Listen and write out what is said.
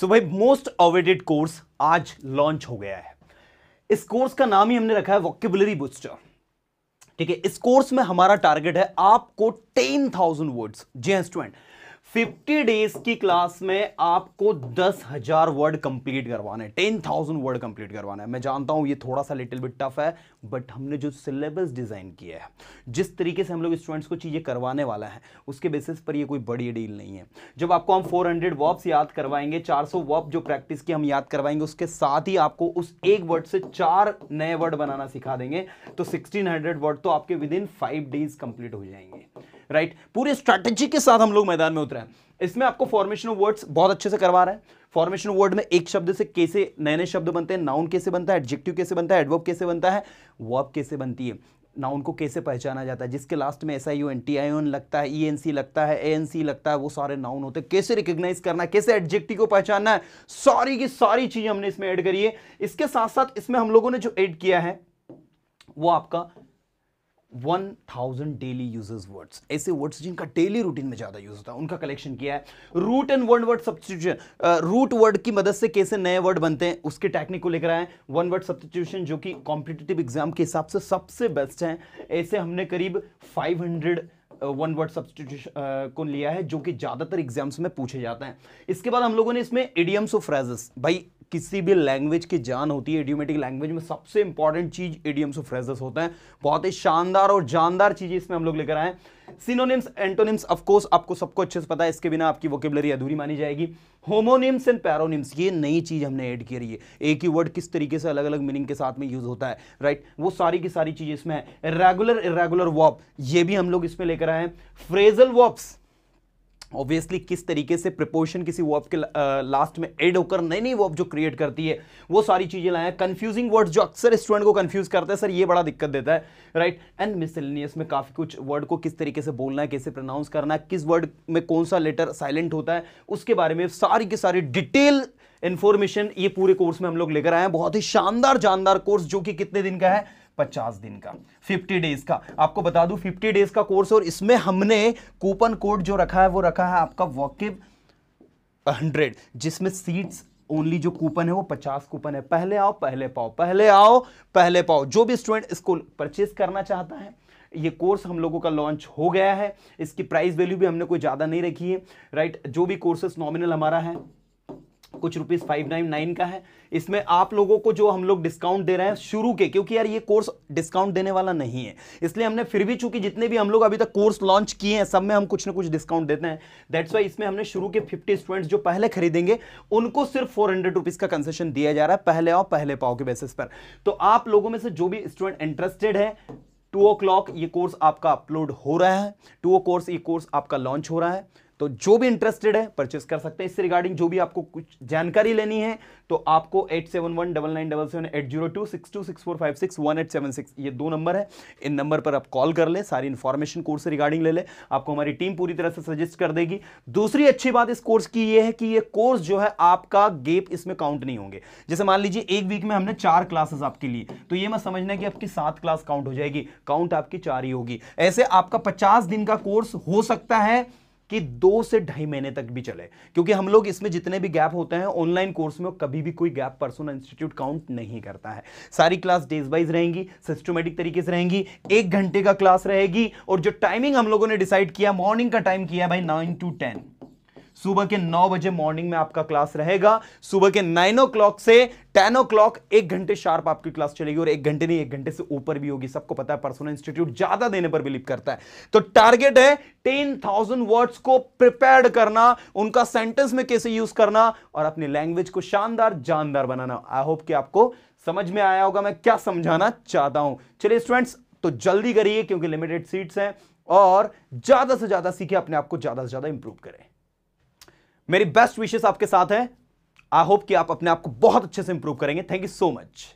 सो भाई most awaited course आज launch हो गया है इस कोर्स का नाम ही हमने रखा है वॉक्यूबुलरी बूस्टर ठीक है इस कोर्स में हमारा टारगेट है आपको टेन थाउजेंड वर्ड्स जी स्टूडेंट हाँ, 50 डेज की क्लास में आपको दस हजार वर्ड कंप्लीट करवाना है टेन थाउजेंड वर्ड कंप्लीट करवाना है मैं जानता हूं ये थोड़ा सा लिटिल बिट टफ है बट हमने जो सिलेबस डिज़ाइन किया है जिस तरीके से हम लोग स्टूडेंट्स को चीज़ें करवाने वाला है उसके बेसिस पर ये कोई बड़ी डील नहीं है जब आपको हम 400 हंड्रेड वर्ब्स याद करवाएंगे चार सौ वर्ब जो प्रैक्टिस की हम याद करवाएंगे उसके साथ ही आपको उस एक वर्ड से चार नए वर्ड बनाना सिखा देंगे तो सिक्सटीन वर्ड तो आपके within five days complete हो जाएंगे राइट पूरे स्ट्रैटेजी के साथ हम लोग मैदान में उतरे हैं इसमें आपको फॉर्मेशन ऑफ वर्ड्स बहुत अच्छे से करवा रहे हैं फॉर्मेशन वर्ड में एक शब्द से कैसे नए नए शब्द बनते हैं नाउन कैसे बनता है एडजेक्टिव कैसे बनता है एडवर्ब कैसे बनता है वर्ब कैसे बनती है नाउन को कैसे पहचाना जाता है जिसके लास्ट में S I U N T I N लगता है ई एन सी लगता है ए एन सी लगता है वो सारे नाउन होते हैं कैसे रिकग्नाइज करना है कैसे एडजेक्टिव को पहचानना है सारी की सारी चीजें हमने इसमें ऐड करी है इसके साथ साथ इसमें हम लोगों ने जो ऐड किया है वो आपका one thousand daily users words ऐसे वर्ड्स जिनका डेली रूटीन में ज़्यादा यूज होता है उनका कलेक्शन किया है root and one word substitution root word की मदद से कैसे नए वर्ड बनते हैं उसके टेक्निक को लेकर आए वन वर्ड सब्सटीट्यूशन जो कि कॉम्पिटेटिव एग्जाम के हिसाब से सबसे बेस्ट है ऐसे हमने करीब five hundred one word substitution को लिया है जो कि ज़्यादातर एग्जाम्स में पूछे जाते हैं इसके बाद हम लोगों ने इसमें एडियम्स ऑफ फ्रेजेस भाई किसी भी लैंग्वेज की जान होती है एडियोमेटिक लैंग्वेज में सबसे इंपॉर्टेंट चीज एडियम्स और फ्रेजेस होते हैं बहुत ही शानदार और जानदार चीजें इसमें हम लोग लेकर आए सिनोनिम्स एंटोनिम्स ऑफ कोर्स आपको सबको अच्छे से पता है इसके बिना आपकी वोकेबलरी अधूरी मानी जाएगी होमोनिम्स एंड पैरोनिम्स ये नई चीज हमने ऐड की रही है एक ही वर्ड किस तरीके से अलग अलग मीनिंग के साथ में यूज होता है राइट right? वो सारी की सारी चीज इसमें है रेगुलर इरेगुलर वॉप ये भी हम लोग इसमें लेकर आए हैं फ्रेजल वॉप्स ऑब्वियसली किस तरीके से प्रिपोर्शन किसी वर्ब के लास्ट में एड होकर नई नई वर्ब जो क्रिएट करती है वो सारी चीज़ें लाया कंफ्यूजिंग वर्ड जो अक्सर स्टूडेंट को कंफ्यूज करते हैं सर ये बड़ा दिक्कत देता है राइट एंड मिसलिनियस में काफ़ी कुछ वर्ड को किस तरीके से बोलना है कैसे प्रोनाउंस करना है किस वर्ड में कौन सा लेटर साइलेंट होता है उसके बारे में सारी की सारी डिटेल इन्फॉर्मेशन ये पूरे कोर्स में हम लोग लेकर आए हैं बहुत ही शानदार जानदार कोर्स जो कि कितने दिन का है पचास दिन का फिफ्टी डेज का आपको बता दू फिफ्टी डेज का कोर्स और इसमें हमने कूपन कोड जो रखा है वो रखा है आपका वॉकिब हंड्रेड जिसमें सीट्स ओनली जो कूपन है वो पचास कूपन है पहले आओ पहले पाओ पहले आओ पहले पाओ जो भी स्टूडेंट इसको परचेज करना चाहता है ये कोर्स हम लोगों का लॉन्च हो गया है इसकी प्राइस वैल्यू भी हमने कोई ज़्यादा नहीं रखी है राइट जो भी कोर्सेस नॉमिनल हमारा है कुछ रुपीज फाइव नाइन नाइन का है इसमें आप लोगों को जो हम लोग डिस्काउंट दे रहे हैं शुरू के क्योंकि यार ये कोर्स डिस्काउंट देने वाला नहीं है इसलिए हमने फिर भी चूंकि जितने भी हम लोग अभी तक कोर्स लॉन्च किए हैं सब में हम कुछ ना कुछ डिस्काउंट देते हैं दैट्स वाई इसमें हमने शुरू के फिफ्टी स्टूडेंट्स जो पहले खरीदेंगे उनको सिर्फ फोर हंड्रेड का कंसेशन दिया जा रहा है पहले आओ पहले पाओ के बेसिस पर तो आप लोगों में से जो भी स्टूडेंट इंटरेस्टेड है टू ओ क्लॉक ये कोर्स आपका अपलोड हो रहा है टू ओ कोर्स ये कोर्स आपका लॉन्च हो रहा है तो जो भी इंटरेस्टेड है परचेस कर सकते हैं इससे रिगार्डिंग जो भी आपको कुछ जानकारी लेनी है तो आपको eight seven one double nine double seven eight zero two six two six four five six one eight seven six ये दो नंबर है इन नंबर पर आप कॉल कर ले सारी इंफॉर्मेशन कोर्स से रिगार्डिंग ले लें आपको हमारी टीम पूरी तरह से सजेस्ट कर देगी दूसरी अच्छी बात इस कोर्स की ये है कि ये कोर्स जो है आपका गेप इसमें काउंट नहीं होंगे जैसे मान लीजिए एक वीक में हमने चार क्लासेस आपके लिए तो ये मैं समझना कि आपकी सात क्लास काउंट हो जाएगी काउंट आपकी चार ही होगी ऐसे आपका पचास दिन का कोर्स हो सकता है कि दो से ढाई महीने तक भी चले क्योंकि हम लोग इसमें जितने भी गैप होते हैं ऑनलाइन कोर्स में कभी भी कोई गैप पर्सनल इंस्टीट्यूट काउंट नहीं करता है सारी क्लास डेज वाइज रहेंगी सिस्टमेटिक तरीके से रहेंगी एक घंटे का क्लास रहेगी और जो टाइमिंग हम लोगों ने डिसाइड किया मॉर्निंग का टाइम किया भाई नाइन टू टेन सुबह के नौ बजे मॉर्निंग में आपका क्लास रहेगा सुबह के नाइन ओ से टेन ओ क्लॉक एक घंटे शार्प आपकी क्लास चलेगी और एक घंटे नहीं एक घंटे से ऊपर भी होगी सबको पता है पर्सनल इंस्टीट्यूट ज्यादा देने पर बिलीव करता है तो टारगेट है टेन थाउजेंड वर्ड्स को प्रिपेयर करना उनका सेंटेंस में कैसे यूज करना और अपनी लैंग्वेज को शानदार जानदार बनाना आई होप कि आपको समझ में आया होगा मैं क्या समझाना चाहता हूं चलिए स्टूडेंट्स तो जल्दी करिए क्योंकि लिमिटेड सीट्स हैं और ज्यादा से ज्यादा सीखे अपने आप को ज्यादा से ज्यादा इंप्रूव करें मेरी बेस्ट विशेष आपके साथ है आई होप कि आप अपने आप को बहुत अच्छे से इंप्रूव करेंगे थैंक यू सो मच